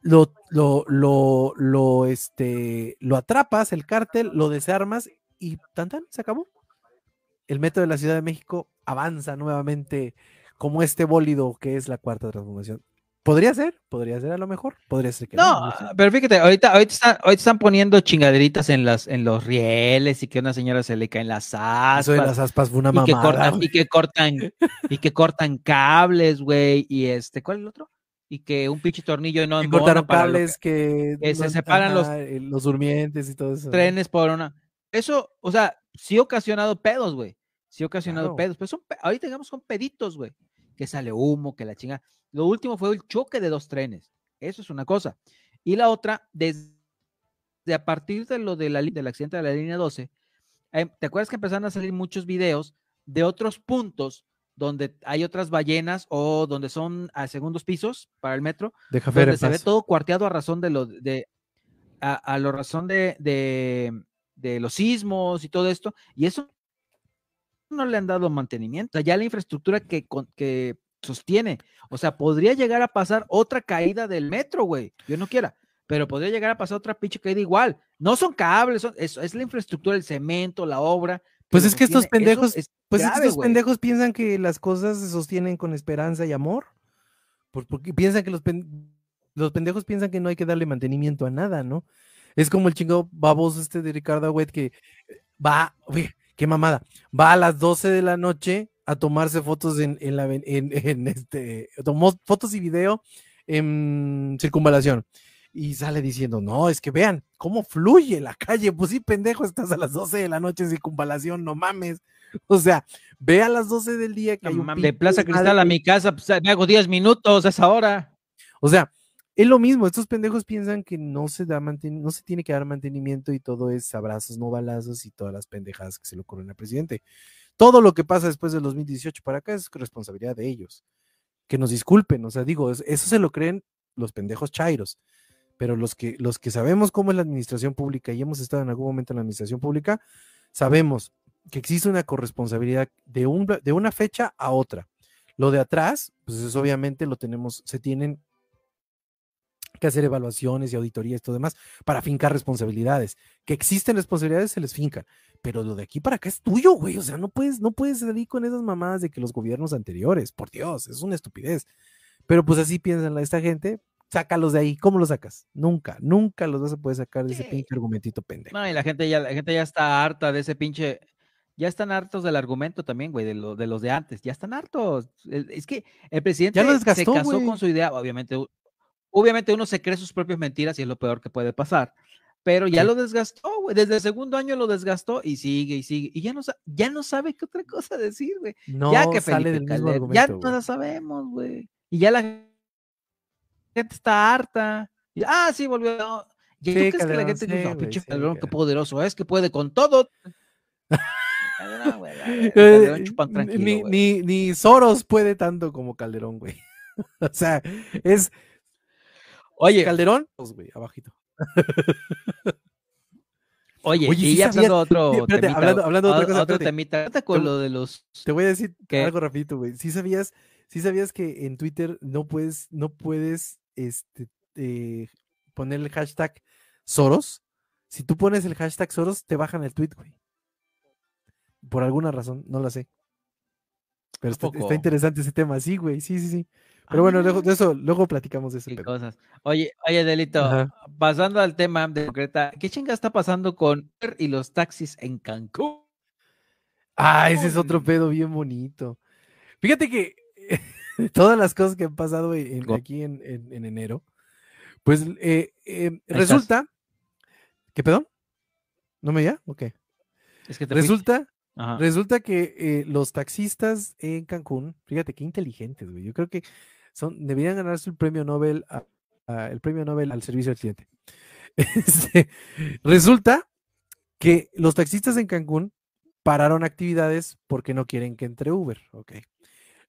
lo, lo, lo, este, lo atrapas, el cártel, lo desarmas y tan tan, se acabó. El metro de la Ciudad de México avanza nuevamente como este bólido que es la cuarta transformación. Podría ser, podría ser a lo mejor, podría ser que no. pero fíjate, ahorita, están, poniendo chingaderitas en las en los rieles y que una señora se le caen las aspas. Eso de las aspas fue una mamada. Y que cortan, y que cortan, cables, güey. Y este, ¿cuál es el otro? Y que un pinche tornillo no. Y cortaron cables que, se separan eh, los, durmientes y todo eso. Trenes por una. Eso, o sea, sí ha ocasionado pedos, güey. Sí ha ocasionado pedos. Pero son, ahorita digamos son peditos, güey que sale humo, que la chinga. Lo último fue el choque de dos trenes. Eso es una cosa. Y la otra, desde a partir de lo de la, del accidente de la línea 12, em, ¿te acuerdas que empezaron a salir muchos videos de otros puntos donde hay otras ballenas o donde son a segundos pisos para el metro, Deja ver se ve todo cuarteado a razón de lo de a, a lo razón de, de, de, los sismos y todo esto, y eso no le han dado mantenimiento, ya la infraestructura que, que sostiene. O sea, podría llegar a pasar otra caída del metro, güey. Yo no quiera, pero podría llegar a pasar otra pinche caída igual. No son cables, es, la infraestructura, el cemento, la obra. Pues es que estos pendejos, pues estos pendejos piensan que las cosas se sostienen con esperanza y amor. Porque piensan que los, los pendejos piensan que no hay que darle mantenimiento a nada, ¿no? Es como el chingo baboso este de Ricardo Agüet que va, güey, qué mamada. Va a las 12 de la noche a tomarse fotos en, [laughs] en este, tomó fotos y video en circunvalación. Y sale diciendo, no, es que vean cómo fluye la calle. Pues sí, pendejo, estás a las 12 de la noche en circunvalación, no mames. O sea, ve a las 12 del día que De Plaza Cristal a mi casa, pues, me hago 10 minutos a esa hora. O sea, es lo mismo, estos pendejos piensan que no se, da no se tiene que dar mantenimiento y todo es abrazos, no balazos y todas las pendejadas que se le ocurren al presidente. Todo lo que pasa después del 2018 para acá es responsabilidad de ellos. Que nos disculpen, o sea, digo, eso se lo creen los pendejos chairos, pero los que, los que sabemos cómo es la administración pública y hemos estado en algún momento en la administración pública, sabemos que existe una corresponsabilidad de, de una fecha a otra. Lo de atrás, pues eso obviamente lo tenemos, se tienen que hacer evaluaciones y auditorías y todo demás para fincar responsabilidades. Que existen responsabilidades, se les finca. Pero lo de aquí para acá es tuyo, güey. O sea, no puedes, no puedes salir con esas mamadas de que los gobiernos anteriores, por Dios, es una estupidez. Pero pues así piensan esta gente, sácalos de ahí. ¿Cómo los sacas? Nunca, nunca los vas a poder sacar de ese pinche argumentito pendejo. No, y la gente ya, la gente ya está harta de ese pinche. Ya están hartos del argumento también, güey, de, lo, de los de antes. Ya están hartos. Es que el presidente se casó con su idea, obviamente Obviamente uno se cree sus propias mentiras y es lo peor que puede pasar. Pero ya lo desgastó, güey. Desde el segundo año lo desgastó y sigue y sigue. Y ya no, ya no sabe qué otra cosa decir, güey. ya que sale del mismo argumento, Ya no lo sabemos, güey. Y ya la gente está harta. ah, sí, volvió. ¿Y tú crees que la gente dice, no, pinche Calderón, qué poderoso es, que puede con todo? [laughs] Calderón, güey, Calderón eh, chupan tranquilo, ni, ni, ni Soros puede tanto como Calderón, güey. [laughs] o sea, es Oye. Calderón, abajito. [laughs] Oye, y ya otro [laughs] hablando, de otra cosa, otro temita, te, los Te voy a decir algo rapidito, güey. si sabías, sabías que en Twitter no puedes no puedes este eh, poner el hashtag Soros. Si tú pones el hashtag Soros te bajan el tweet, güey. Por alguna razón, no lo sé. Pero está, interesante ese tema, sí, güey, sí, sí, sí. Pero bueno, luego de ah. eso, luego platicamos de eso. Oye, oye, Delito, pasando al tema de concreta, ¿qué chinga está pasando con y los taxis en Cancún? Ah, ese es otro pedo bien bonito. Fíjate que [laughs] todas las cosas que han pasado e-, aquí en, enero, pues eh, em, resulta. ¿Qué perdón ¿No me ya? Ok. Es que resulta Resulta que eh, los taxistas en Cancún, fíjate qué inteligentes, Yo creo que son, deberían ganarse el premio Nobel, premio Nobel al servicio al cliente. [laughs] Este, resulta que los taxistas en Cancún pararon actividades porque no quieren que entre Uber, ¿ok?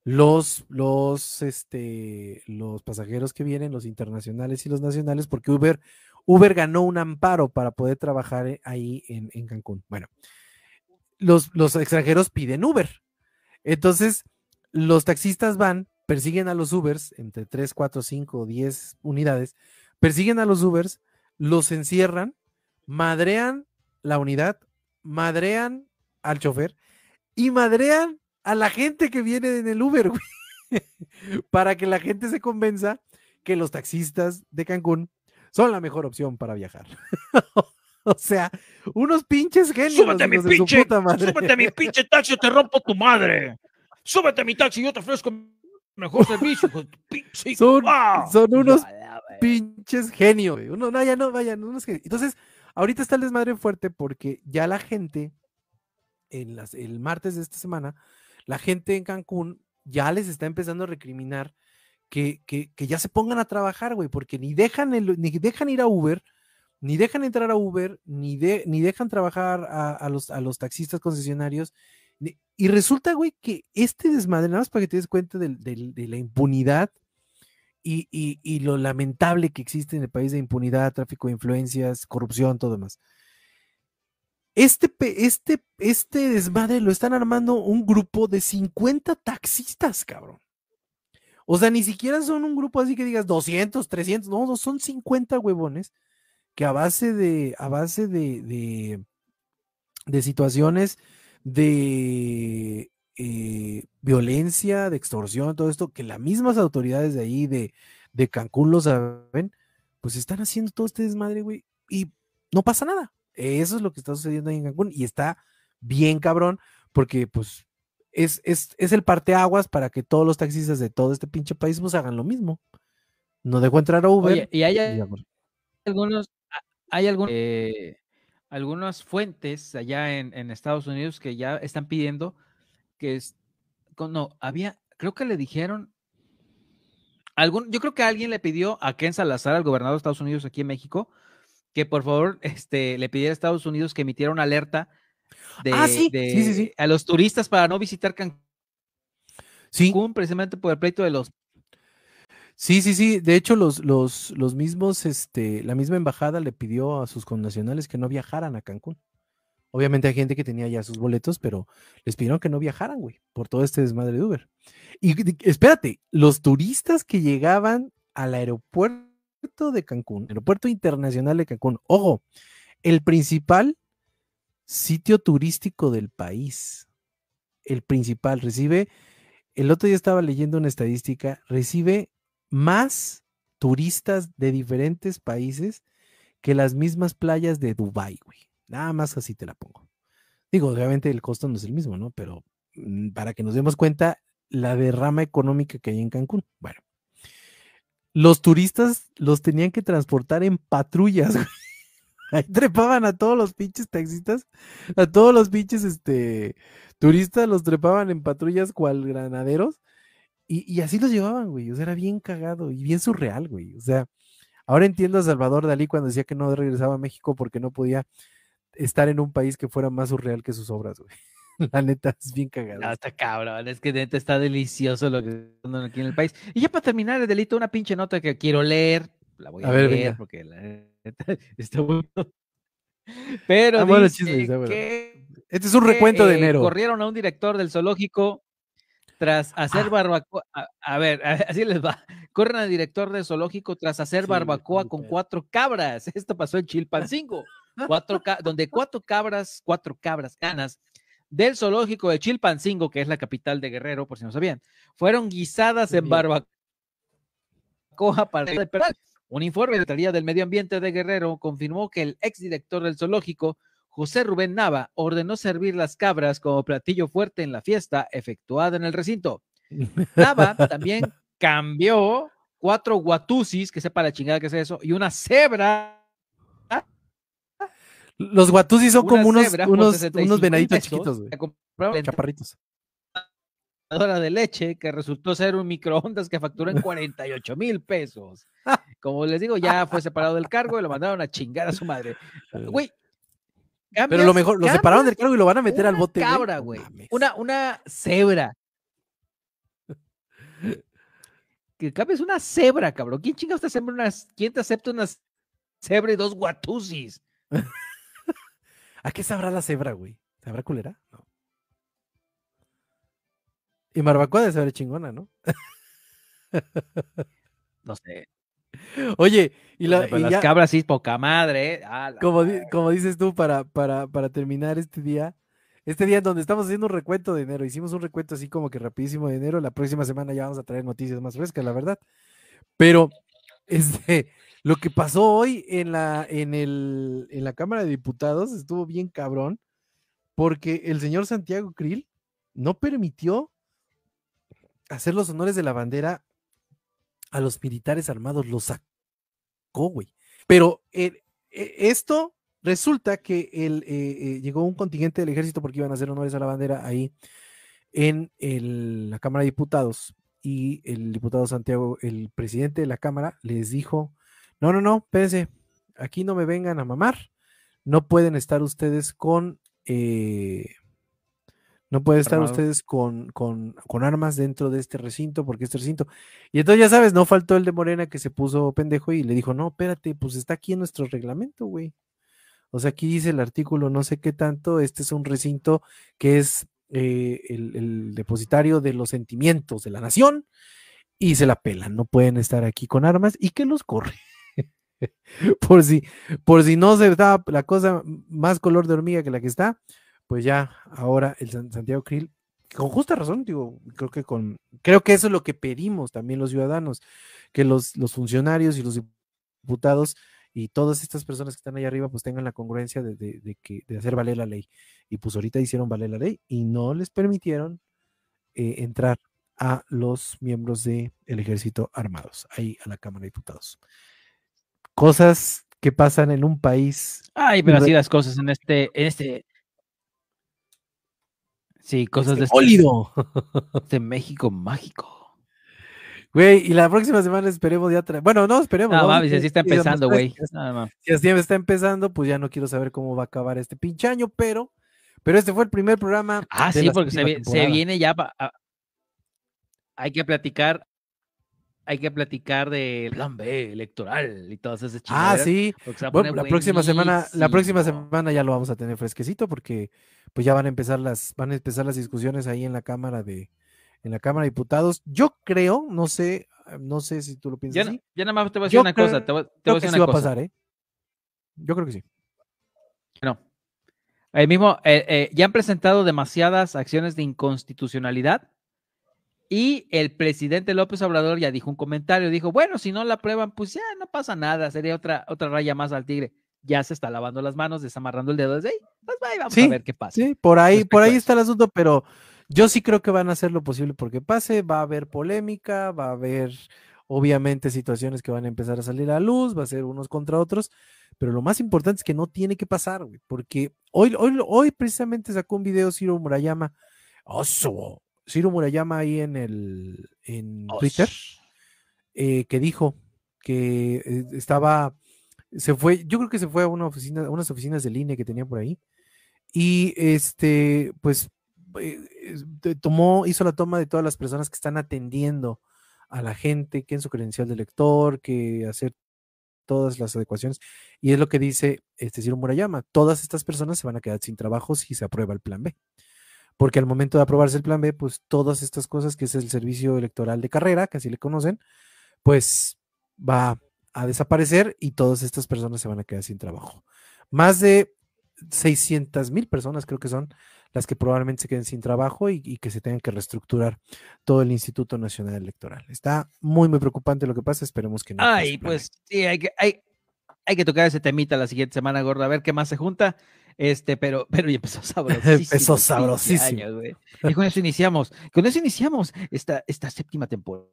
Los, los, este, los pasajeros que vienen, los internacionales y los nacionales, porque Uber, Uber ganó un amparo para poder trabajar eh, ahí en, en Cancún. Bueno, los, extranjeros piden Uber. Entonces, los taxistas van, persiguen a los Ubers, entre 3, 4, 5, 10 unidades, persiguen a los Ubers, los encierran, madrean la unidad, madrean al chofer y madrean a la gente que viene en el Uber, [laughs] para que la gente se convenza que los taxistas de Cancún son la mejor opción para viajar. [laughs] [laughs] O sea, unos pinches genios. Súbete a mi pinche, súbete a mi pinche taxi, te rompo tu madre. Súbete a mi taxi, y yo te ofrezco mejor servicio. Ah. son, unos pinches genios. Uno, no, ya no, vaya. Entonces, ahorita está el desmadre fuerte porque ya la gente, en las, el martes de esta semana, la gente en Cancún ya les está empezando a recriminar que, que, que ya se pongan a trabajar, güey, porque ni dejan, el, ni dejan ir a Uber ni dejan entrar a Uber, ni, ni dejan trabajar a, los, a los taxistas concesionarios. y resulta, güey, que este desmadre, nada más para que te des cuenta de, la impunidad y, y, lo lamentable que existe en el país de impunidad, tráfico de influencias, corrupción, todo más. Este, este, este desmadre lo están armando un grupo de 50 taxistas, cabrón. O sea, ni siquiera son un grupo así que digas 200, 300, no son 50 huevones que a base de, a base de, de, situaciones de eh, violencia, de extorsión, todo esto, que las mismas autoridades de ahí, de, Cancún, lo saben, pues están haciendo todo este desmadre, güey, y no pasa nada. Eso es lo que está sucediendo ahí en Cancún y está bien cabrón, porque pues es, es, es el parteaguas para que todos los taxistas de todo este pinche país pues hagan lo mismo. No dejo entrar a Uber. y hay, algunos, hay eh, algunas fuentes allá en, Estados Unidos que ya están pidiendo que es, no, había, creo que le dijeron, algún, yo creo que alguien le pidió a Ken Salazar, al gobernador de Estados Unidos aquí en México, que por favor este, le pidiera a Estados Unidos que emitiera una alerta ah, de, a los turistas para no visitar Cancún. Precisamente por el pleito de los Sí, sí, sí. De hecho, los, los, mismos, este, la misma embajada le pidió a sus connacionales que no viajaran a Cancún. Obviamente hay gente que tenía ya sus boletos, pero les pidieron que no viajaran, güey, por todo este desmadre de Uber. Y espérate, los turistas que llegaban al aeropuerto de Cancún, aeropuerto internacional de Cancún, ojo, el principal sitio turístico del país, el principal recibe, el otro día estaba leyendo una estadística, recibe más turistas de diferentes países que las mismas playas de Dubái, Nada más así te la pongo. Digo, obviamente el costo no es el mismo, ¿no? Pero mm, para que nos demos cuenta la derrama económica que hay en Cancún. Bueno, los turistas los tenían que transportar en patrullas. [laughs] Ahí trepaban a todos los pinches taxistas, a todos los pinches este, turistas los trepaban en patrullas cual granaderos y, así los llevaban, güey. O sea, era bien cagado y bien surreal, güey. O sea, ahora entiendo a Salvador Dalí cuando decía que no regresaba a México porque no podía estar en un país que fuera más surreal que sus obras, güey. [laughs] La neta es bien cagada. No, está cabrón, es que neta está delicioso lo que está aquí en el país. Y ya para terminar el delito, una pinche nota que quiero leer. La voy a, leer porque la neta [laughs] está bueno. Pero ah, este es un recuento de eh, enero. Corrieron a un director del zoológico tras hacer ah. barbacoa, a, ver, [laughs] así les va. Corren al director del zoológico tras hacer barbacoa con cuatro cabras. [laughs] Esto pasó en Chilpancingo, donde cuatro cabras, cuatro cabras canas del zoológico de Chilpancingo, que es la capital de Guerrero, por si no sabían, fueron guisadas en barbacoa Un informe de la Secretaría del Medio Ambiente de Guerrero confirmó que el exdirector del zoológico José Rubén Nava ordenó servir las cabras como platillo fuerte en la fiesta efectuada en el recinto. Nava también [laughs] cambió cuatro guatusis, que sepa la chingada que es eso, y una cebra. Los guatusis son como unos, venaditos chiquitos, güey. Chaparritos. Una de leche que resultó ser un microondas que facturó en 48 mil pesos. [laughs] Como les digo, ya fue separado del cargo y lo mandaron a chingar a su madre. Güey, pero lo mejor, lo separaron del cargo y lo van a meter al bote. Cabra, güey. Una, una cebra. que es una cebra, cabrón. ¿Quién chinga te acepta unas, quién te acepta unas cebra y dos guatusis? [laughs] ¿A qué sabrá la cebra, güey? ¿Sabrá culera? No. Y barbacoa de saber chingona, ¿no? no sé. [laughs] Oye, y, las cabras sí, poca madre. ¿eh? como, como, dices tú, para, para, terminar este día, este día en donde estamos haciendo un recuento de enero, hicimos un recuento así como que rapidísimo de enero, la próxima semana ya vamos a traer noticias más frescas, la verdad. Pero este, lo que pasó hoy en la, en, en la Cámara de Diputados estuvo bien cabrón, porque el señor Santiago Krill no permitió hacer los honores de la bandera a los militares armados, los sacó, güey. Pero eh, eh, esto resulta que eh, llegó un contingente del ejército porque iban a hacer honores a la bandera ahí en la Cámara de Diputados y el diputado Santiago, el presidente de la Cámara, les dijo, no, no, no, espérense, aquí no me vengan a mamar, no pueden estar ustedes con... No puede estar ustedes con, armas dentro de este recinto, porque este recinto. Y entonces ya sabes, no faltó el de Morena que se puso pendejo y le dijo, no, espérate, pues está aquí en nuestro reglamento, güey. O sea, aquí dice el artículo, no sé qué tanto, este es un recinto que es eh, el, depositario de los sentimientos de la nación y se la pelan, no pueden estar aquí con armas y que los corre. [laughs] por, si, por si no se da la cosa más color de hormiga que la que está, pues ya ahora el Santiago Krill, con justa razón, digo, creo que con, creo que eso es lo que pedimos también los ciudadanos, que los, los funcionarios y los diputados y todas estas personas que están allá arriba pues tengan la congruencia de, que, de hacer valer la ley. Y pues ahorita hicieron valer la ley y no les permitieron eh, entrar a los miembros del el ejército armados, ahí a la Cámara de Diputados. Cosas que pasan en un país. Ay, pero así las cosas en este, en este, Sí, cosas este, de sólido. [laughs] de México mágico. Güey, y la próxima semana esperemos ya traer. Bueno, no, esperemos. Ah, no, ¿no? así está empezando, güey. Si así em, está empezando, pues ya no quiero saber cómo va a acabar este pinche año, pero, pero este fue el primer programa. Ah, sí, porque se, viene ya. hay que platicar. Hay que platicar de plan B electoral y todas esas ah, chingaderas. Ah, sí. Bueno, la próxima semana, la próxima semana ya lo vamos a tener fresquecito porque pues ya van a empezar las, van a empezar las discusiones ahí en la Cámara de, en la Cámara Diputados. Yo creo, no sé, ah, no sé si tú lo piensas. Ya, nada más te voy a decir una cosa, te a sí va a pasar, ¿eh? Yo creo que sí. No. Ahí mismo, eh, eh, ya han presentado demasiadas acciones de inconstitucionalidad y el presidente López Obrador ya dijo un comentario, dijo, bueno, si no la prueban pues ya no pasa nada, sería otra, otra raya más al tigre ya se está lavando las manos, desamarrando el dedo desde ahí. Pues ahí vamos a ver qué pasa. Sí, por ahí, por ahí está el asunto, pero yo sí creo que van a hacer lo posible porque pase, va a haber polémica, va a haber obviamente situaciones que van a empezar a salir a luz, va a ser unos contra otros, pero lo más importante es que no tiene que pasar, porque hoy, hoy, hoy precisamente sacó un video Ciro Murayama, oso, oh, Ciro Murayama ahí en el oh, Twitter, eh, que dijo que eh, estaba se fue, yo creo que se fue a una oficina, a unas oficinas de línea que tenía por ahí. Y este, pues eh, tomó, hizo la toma de todas las personas que están atendiendo a la gente, que en su credencial de lector, que hacer todas las adecuaciones. Y es lo que dice este Ciro Murayama, todas estas personas se van a quedar sin trabajo si se aprueba el plan B. Porque al momento de aprobarse el plan B, pues todas estas cosas, que es el servicio electoral de carrera, que así le conocen, pues va, a desaparecer y todas estas personas se van a quedar sin trabajo. Más de 600 mil personas creo que son las que probablemente se queden sin trabajo y, que se tengan que reestructurar todo el Instituto Nacional Electoral. Está muy, muy preocupante lo que pasa, esperemos que no. Ay, pues sí, hay que, hay, que tocar ese temita la siguiente semana, gorda, a ver qué más se junta. Este, pero, pero ya empezó [laughs] sabrosísimo. [laughs] empezó sabrosísimo. y con eso iniciamos, con eso iniciamos esta séptima temporada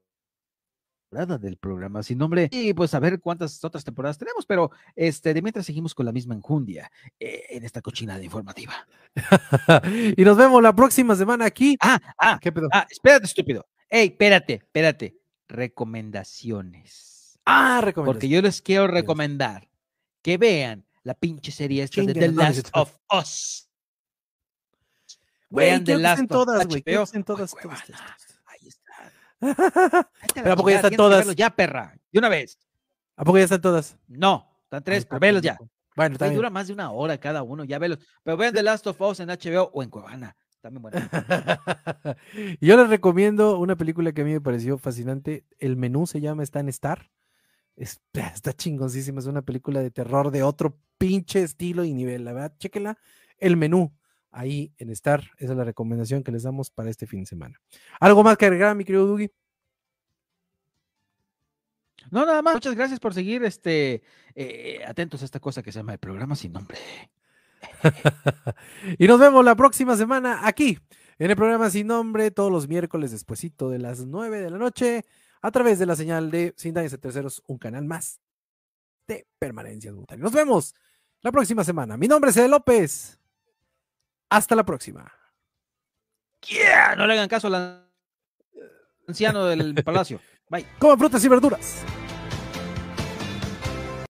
del programa sin nombre y pues a ver cuántas otras temporadas tenemos, pero este de mientras seguimos con la misma enjundia eh, en esta cochina de informativa. [laughs] y nos vemos la próxima semana aquí. Ah, ah, ¿Qué pedo? ah, espérate, estúpido. Ey, espérate, espérate. Recomendaciones. Ah, recomendaciones. Porque yo les quiero recomendar que vean la pinche serie de The Last of Us. vean The Last of Us. todas, todas. todas. Pero ¿a poco ya están todas? Ya, perra, de una vez. ¿A poco ya están todas? No, están tres, pero velos ya. Bueno, también. Dura más de una hora cada uno, ya velos. Pero vean The Last of Us en HBO o en Cuevana. También [laughs] Yo les recomiendo una película que a mí me pareció fascinante. El menú se llama Stan Star. Ah, está chingoncísima. Es una película de terror de otro pinche estilo y nivel. La verdad, chéquela. El menú ahí en estar. Esa es la recomendación que les damos para este fin de semana. ¿Algo más que agregar, mi querido Dugi? No, nada más. Muchas gracias por seguir este, eh, eh, atentos a esta cosa que se llama el programa sin nombre. [laughs] y nos vemos la próxima semana aquí en el programa sin nombre, todos los miércoles despuesito de las 9 de la noche, a través de la señal de Sin Daños a Terceros, un canal más de permanencias voluntarias. Nos vemos la próxima semana. Mi nombre es E. López. Hasta la próxima. Yeah, no le hagan caso al anciano del [laughs] palacio. Bye. ¡Coma frutas y verduras.